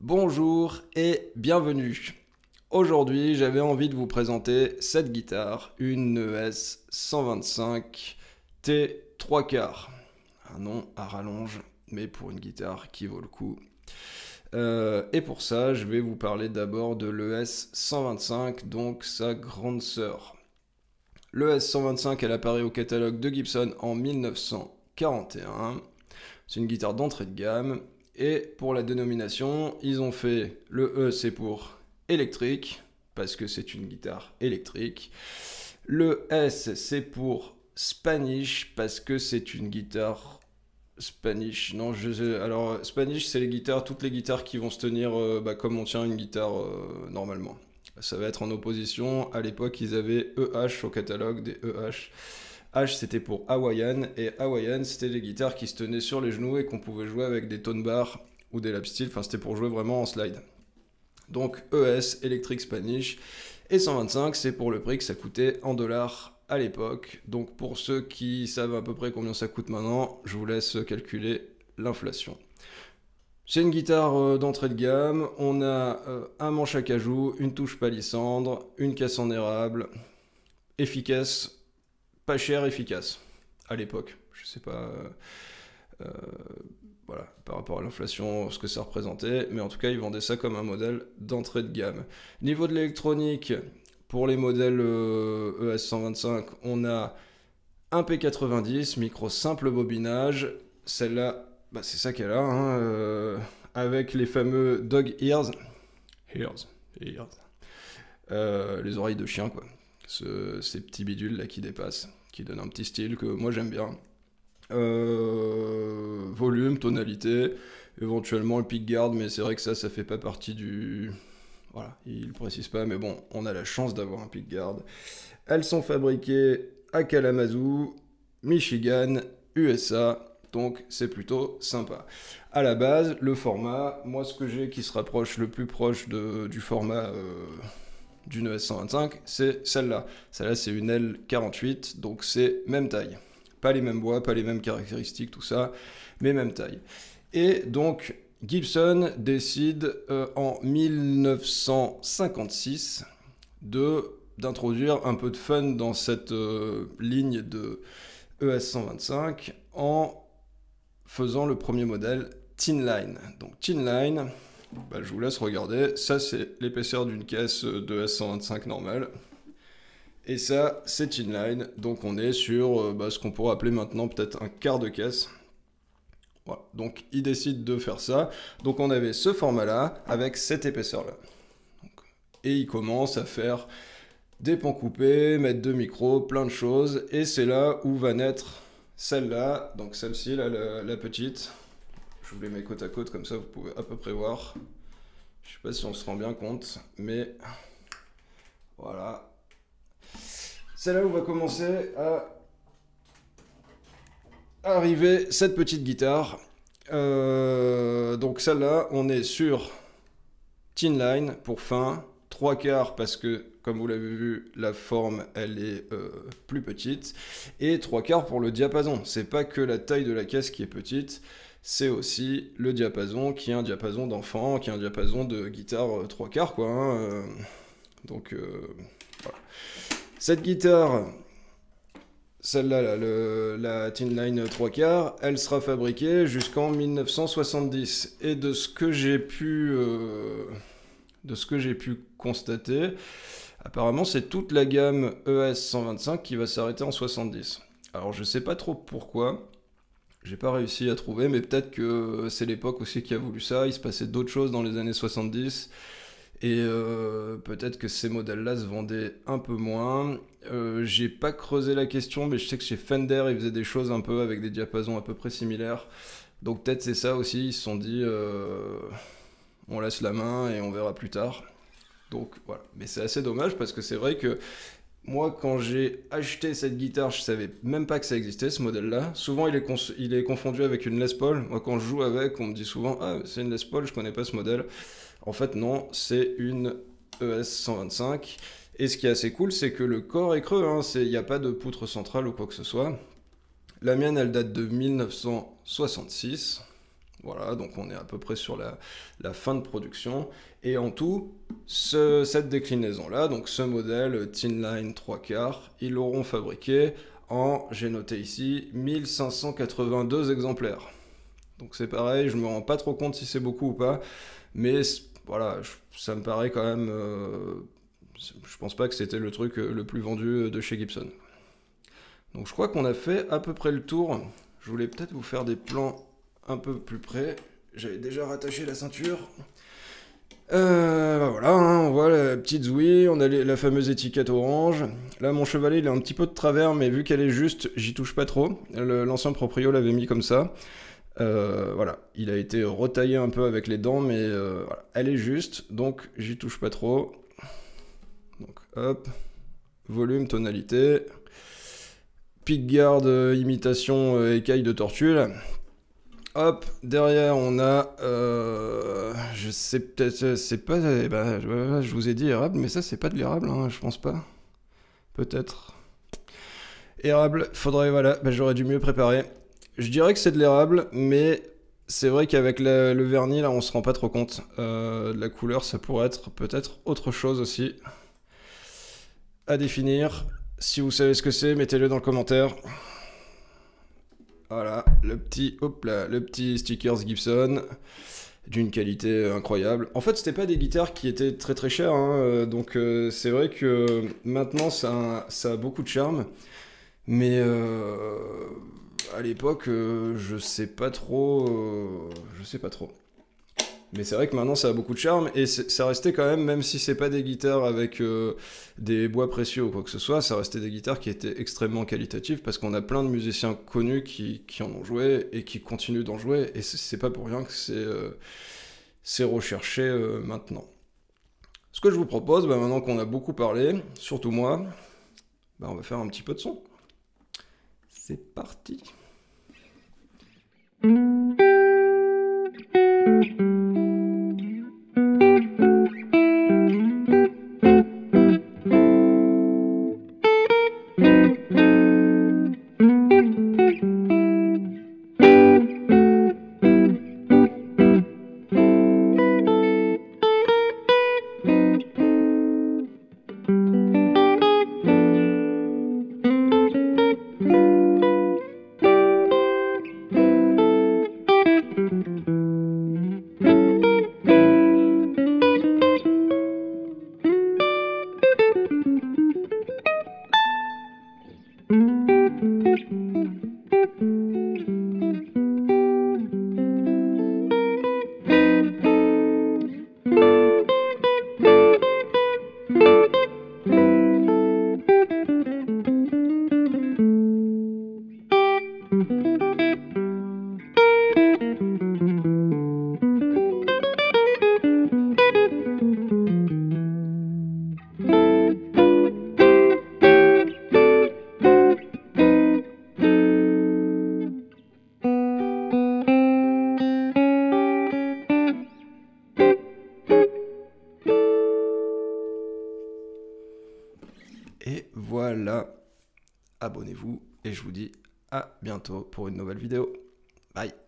Bonjour et bienvenue. Aujourd'hui, j'avais envie de vous présenter cette guitare, une ES 125 T 3 quarts. Un nom à rallonge, mais pour une guitare qui vaut le coup. Euh, et pour ça, je vais vous parler d'abord de l'ES 125, donc sa grande sœur. L'ES 125, elle apparaît au catalogue de Gibson en 1941. C'est une guitare d'entrée de gamme et pour la dénomination, ils ont fait le E, c'est pour électrique, parce que c'est une guitare électrique. Le S, c'est pour Spanish, parce que c'est une guitare Spanish, non, je Alors, Spanish, c'est les guitares, toutes les guitares qui vont se tenir euh, bah, comme on tient une guitare euh, normalement. Ça va être en opposition. À l'époque, ils avaient EH au catalogue des EH. H c'était pour Hawaiian et Hawaiian c'était des guitares qui se tenaient sur les genoux et qu'on pouvait jouer avec des tone bars ou des lap steel, enfin c'était pour jouer vraiment en slide. Donc ES, Electric Spanish, et 125 c'est pour le prix que ça coûtait en dollars à l'époque. Donc pour ceux qui savent à peu près combien ça coûte maintenant, je vous laisse calculer l'inflation. C'est une guitare euh, d'entrée de gamme, on a euh, un manche à cajou, une touche palissandre, une caisse en érable, efficace pas cher, efficace, à l'époque. Je sais pas. Euh, euh, voilà, par rapport à l'inflation, ce que ça représentait, mais en tout cas, ils vendaient ça comme un modèle d'entrée de gamme. Niveau de l'électronique, pour les modèles ES125, euh, e on a un P90, micro simple bobinage, celle-là, bah, c'est ça qu'elle a, hein, avec les fameux dog ears, ears, ears. les oreilles de chien, quoi ces petits bidules là qui dépassent, qui donnent un petit style que moi j'aime bien. Euh, volume, tonalité, éventuellement le pick guard, mais c'est vrai que ça, ça fait pas partie du. Voilà, il précise pas, mais bon, on a la chance d'avoir un pick guard. Elles sont fabriquées à Kalamazoo, Michigan, USA. Donc c'est plutôt sympa. À la base, le format, moi ce que j'ai qui se rapproche le plus proche du format euh, d'une ES-125, c'est celle-là. Celle-là, c'est une L48, donc c'est même taille. Pas les mêmes bois, pas les mêmes caractéristiques, tout ça, mais même taille. Et donc, Gibson décide euh, en 1956 de d'introduire un peu de fun dans cette euh, ligne de ES-125 en faisant le premier modèle Tinline. Donc Tinline, bah, je vous laisse regarder. Ça, c'est l'épaisseur d'une caisse de S125 normale. Et ça, c'est inline. Donc on est sur euh, bah, ce qu'on pourrait appeler maintenant peut-être un quart de caisse. Donc il décide de faire ça. Donc on avait ce format-là avec cette épaisseur-là. Et il commence à faire des pans coupés, mettre deux micros, plein de choses. Et c'est là où va naître celle-là, donc celle-ci, la petite, vous les mets côte à côte, comme ça vous pouvez à peu près voir. Je sais pas si on se rend bien compte, mais voilà. C'est là où va commencer à arriver cette petite guitare. Euh, donc celle-là, on est sur Tin Line pour fin, trois quarts parce que comme vous l'avez vu, la forme, elle est euh, plus petite. Et trois quarts pour le diapason. C'est pas que la taille de la caisse qui est petite, c'est aussi le diapason qui est un diapason d'enfant, qui est un diapason de guitare euh, trois quarts, quoi. Hein, euh. donc, Cette guitare, celle-là, la Tinline 3 quarts, elle sera fabriquée jusqu'en 1970. Et de ce que j'ai pu, de ce que j'ai pu constater, Apparemment, c'est toute la gamme ES 125 qui va s'arrêter en 70. Alors, je sais pas trop pourquoi. J'ai pas réussi à trouver, mais peut-être que euh, c'est l'époque aussi qui a voulu ça. Il se passait d'autres choses dans les années 70. Et euh, peut-être que ces modèles-là se vendaient un peu moins. Je euh, j'ai pas creusé la question, mais je sais que chez Fender, ils faisaient des choses un peu avec des diapasons à peu près similaires. Donc peut-être c'est ça aussi, ils se sont dit, on laisse la main et on verra plus tard mais c'est assez dommage parce que c'est vrai que moi, quand j'ai acheté cette guitare, je savais même pas que ça existait, ce modèle-là. Souvent, il est, il est confondu avec une Les Paul. Moi, quand je joue avec, on me dit souvent Ah, c'est une Les Paul, je connais pas ce modèle. En fait, non, c'est une ES 125. Et ce qui est assez cool, c'est que le corps est creux, hein. il n'y a pas de poutre centrale ou quoi que ce soit. La mienne, elle date de 1966. Voilà, donc on est à peu près sur la, la fin de production. Et en tout, cette déclinaison-là, donc ce modèle Tinline 3 quarts, ils l'auront fabriqué en, j'ai noté ici, 1582 exemplaires. Donc c'est pareil, je me rends pas trop compte si c'est beaucoup ou pas, mais voilà, ça me paraît quand même... Euh, je pense pas que c'était le truc euh, le plus vendu euh, de chez Gibson. Donc je crois qu'on a fait à peu près le tour. Je voulais peut-être vous faire des plans un peu plus près. J'avais déjà rattaché la ceinture. Euh, bah voilà, hein, on voit la petite zouille, on a la fameuse étiquette orange. Là, mon chevalet, il est un petit peu de travers, mais vu qu'elle est juste, j'y touche pas trop. L'ancien proprio l'avait mis comme ça. Euh, voilà, il a été retaillé un peu avec les dents, mais euh, elle est juste, donc j'y touche pas trop. Donc hop, volume, tonalité, pick guard, imitation, écaille de tortue. Hop, derrière on a, euh, je sais peut-être, c'est pas, eh ben, je, vous ai dit érable, mais ça c'est pas de l'érable, hein, je pense pas. Peut-être. Érable, faudrait, voilà, ben, j'aurais dû mieux préparer. Je dirais que c'est de l'érable, mais c'est vrai qu'avec le, vernis là on se rend pas trop compte. Euh, de la couleur ça pourrait être peut-être autre chose aussi. À définir. Si vous savez ce que c'est, mettez-le dans le commentaire. Voilà, le petit, hop là, le petit stickers Gibson d'une qualité incroyable. En fait, c'était pas des guitares qui étaient très très chères, hein, euh, donc euh, c'est vrai que maintenant ça, ça, a beaucoup de charme, mais euh, à l'époque, je je sais pas trop, je sais pas trop. Mais c'est vrai que maintenant ça a beaucoup de charme et ça restait quand même, même si c'est pas des guitares avec euh, des bois précieux ou quoi que ce soit, ça restait des guitares qui étaient extrêmement qualitatives parce qu'on a plein de musiciens connus qui, en ont joué et qui continuent d'en jouer et c'est pas pour rien que c'est euh, recherché euh, maintenant. Ce que je vous propose, bah, maintenant qu'on a beaucoup parlé, surtout moi, bah, on va faire un petit peu de son. C'est parti. abonnez-vous et je vous dis à bientôt pour une nouvelle vidéo. Bye